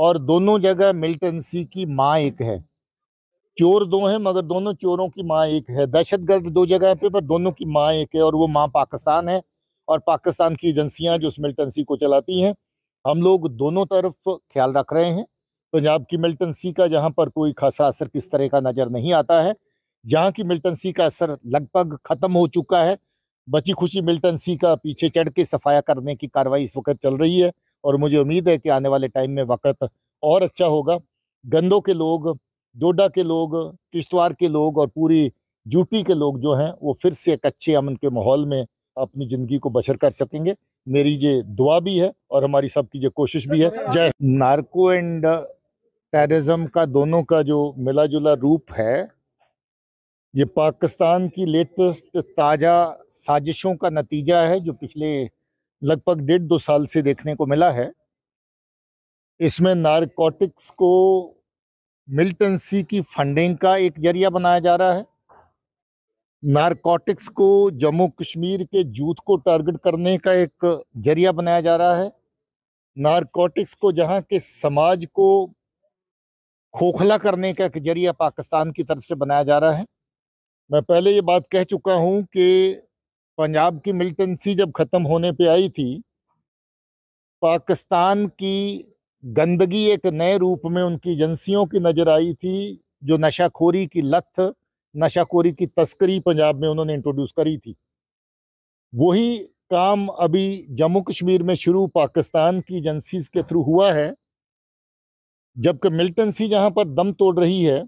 और दोनों जगह मिल्टन की माँ एक है चोर दो हैं मगर दोनों चोरों की माँ एक है दहशत गर्द दो जगह पे पर दोनों की माँ एक है और वो माँ पाकिस्तान है और पाकिस्तान की एजेंसियां जो उस मिल्टनसी को चलाती हैं हम लोग दोनों तरफ ख्याल रख रहे हैं पंजाब की मिल्टनसी का जहाँ पर कोई खासा असर किस तरह का नज़र नहीं आता है जहाँ की मिल्टनसी का असर लगभग ख़त्म हो चुका है बची खुशी मिल्टनसी का पीछे चढ़ के सफाया करने की कार्रवाई इस वक्त चल रही है और मुझे उम्मीद है कि आने वाले टाइम में वक्त और अच्छा होगा गंदों के लोग डोडा के लोग किश्तवाड़ के लोग और पूरी यूपी के लोग जो हैं वो फिर से एक अच्छे अमन के माहौल में अपनी ज़िंदगी को बसर कर सकेंगे मेरी ये दुआ भी है और हमारी सबकी ये कोशिश भी है जय नार्को एंड टेररिज्म का दोनों का जो मिला जुला रूप है ये पाकिस्तान की लेटेस्ट ताज़ा साजिशों का नतीजा है जो पिछले लगभग डेढ़ दो साल से देखने को मिला है इसमें नारकोटिक्स को मिलिटेंसी की फंडिंग का एक जरिया बनाया जा रहा है नारकोटिक्स को जम्मू कश्मीर के जूथ को टारगेट करने का एक जरिया बनाया जा रहा है नारकोटिक्स को जहां के समाज को खोखला करने का एक जरिया पाकिस्तान की तरफ से बनाया जा रहा है मैं पहले ये बात कह चुका हूं कि पंजाब की मिलिटेंसी जब ख़त्म होने पे आई थी पाकिस्तान की गंदगी एक नए रूप में उनकी एजेंसियों की नज़र आई थी जो नशाखोरी की लत नशाखोरी की तस्करी पंजाब में उन्होंने इंट्रोड्यूस करी थी वही काम अभी जम्मू कश्मीर में शुरू पाकिस्तान की एजेंसीज के थ्रू हुआ है जबकि मिलिटेंसी जहां पर दम तोड़ रही है